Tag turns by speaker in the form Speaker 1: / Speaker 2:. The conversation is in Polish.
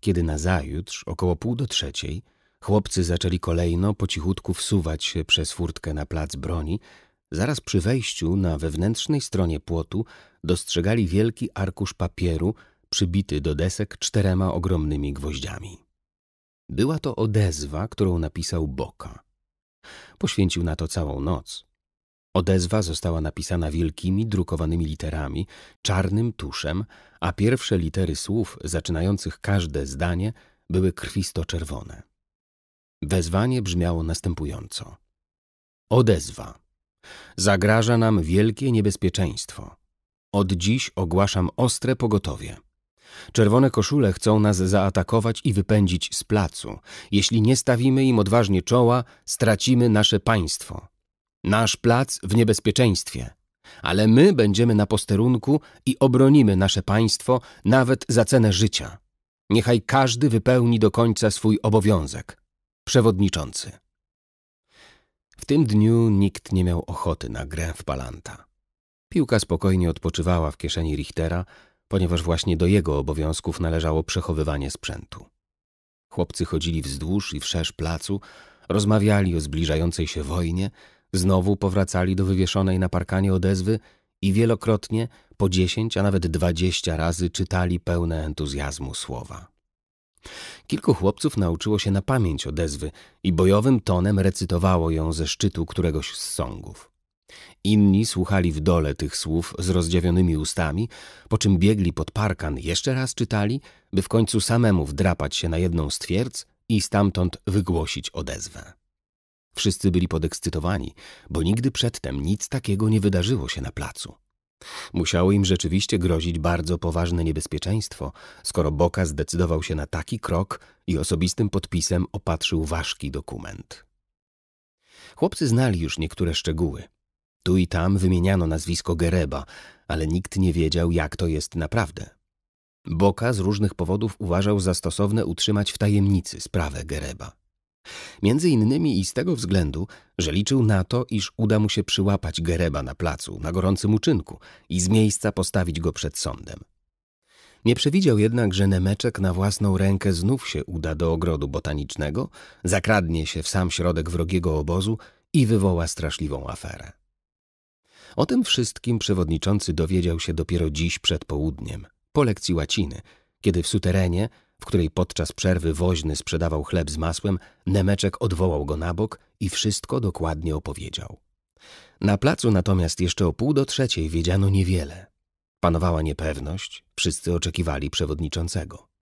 Speaker 1: Kiedy nazajutrz, około pół do trzeciej, chłopcy zaczęli kolejno po cichutku wsuwać się przez furtkę na plac broni, zaraz przy wejściu na wewnętrznej stronie płotu dostrzegali wielki arkusz papieru przybity do desek czterema ogromnymi gwoździami. Była to odezwa, którą napisał Boka. Poświęcił na to całą noc. Odezwa została napisana wielkimi, drukowanymi literami, czarnym tuszem, a pierwsze litery słów zaczynających każde zdanie były krwisto-czerwone. Wezwanie brzmiało następująco. Odezwa. Zagraża nam wielkie niebezpieczeństwo. Od dziś ogłaszam ostre pogotowie. Czerwone koszule chcą nas zaatakować i wypędzić z placu. Jeśli nie stawimy im odważnie czoła, stracimy nasze państwo. Nasz plac w niebezpieczeństwie. Ale my będziemy na posterunku i obronimy nasze państwo nawet za cenę życia. Niechaj każdy wypełni do końca swój obowiązek. Przewodniczący. W tym dniu nikt nie miał ochoty na grę w palanta. Piłka spokojnie odpoczywała w kieszeni Richtera, ponieważ właśnie do jego obowiązków należało przechowywanie sprzętu. Chłopcy chodzili wzdłuż i wszerz placu, rozmawiali o zbliżającej się wojnie, Znowu powracali do wywieszonej na parkanie odezwy i wielokrotnie, po dziesięć, a nawet dwadzieścia razy czytali pełne entuzjazmu słowa. Kilku chłopców nauczyło się na pamięć odezwy i bojowym tonem recytowało ją ze szczytu któregoś z songów. Inni słuchali w dole tych słów z rozdziawionymi ustami, po czym biegli pod parkan, jeszcze raz czytali, by w końcu samemu wdrapać się na jedną z twierdz i stamtąd wygłosić odezwę. Wszyscy byli podekscytowani, bo nigdy przedtem nic takiego nie wydarzyło się na placu. Musiało im rzeczywiście grozić bardzo poważne niebezpieczeństwo, skoro Boka zdecydował się na taki krok i osobistym podpisem opatrzył ważki dokument. Chłopcy znali już niektóre szczegóły. Tu i tam wymieniano nazwisko Gereba, ale nikt nie wiedział, jak to jest naprawdę. Boka z różnych powodów uważał za stosowne utrzymać w tajemnicy sprawę Gereba. Między innymi i z tego względu, że liczył na to, iż uda mu się przyłapać Gereba na placu, na gorącym uczynku i z miejsca postawić go przed sądem. Nie przewidział jednak, że Nemeczek na własną rękę znów się uda do ogrodu botanicznego, zakradnie się w sam środek wrogiego obozu i wywoła straszliwą aferę. O tym wszystkim przewodniczący dowiedział się dopiero dziś przed południem, po lekcji łaciny, kiedy w suterenie w której podczas przerwy woźny sprzedawał chleb z masłem, Nemeczek odwołał go na bok i wszystko dokładnie opowiedział. Na placu natomiast jeszcze o pół do trzeciej wiedziano niewiele. Panowała niepewność, wszyscy oczekiwali przewodniczącego.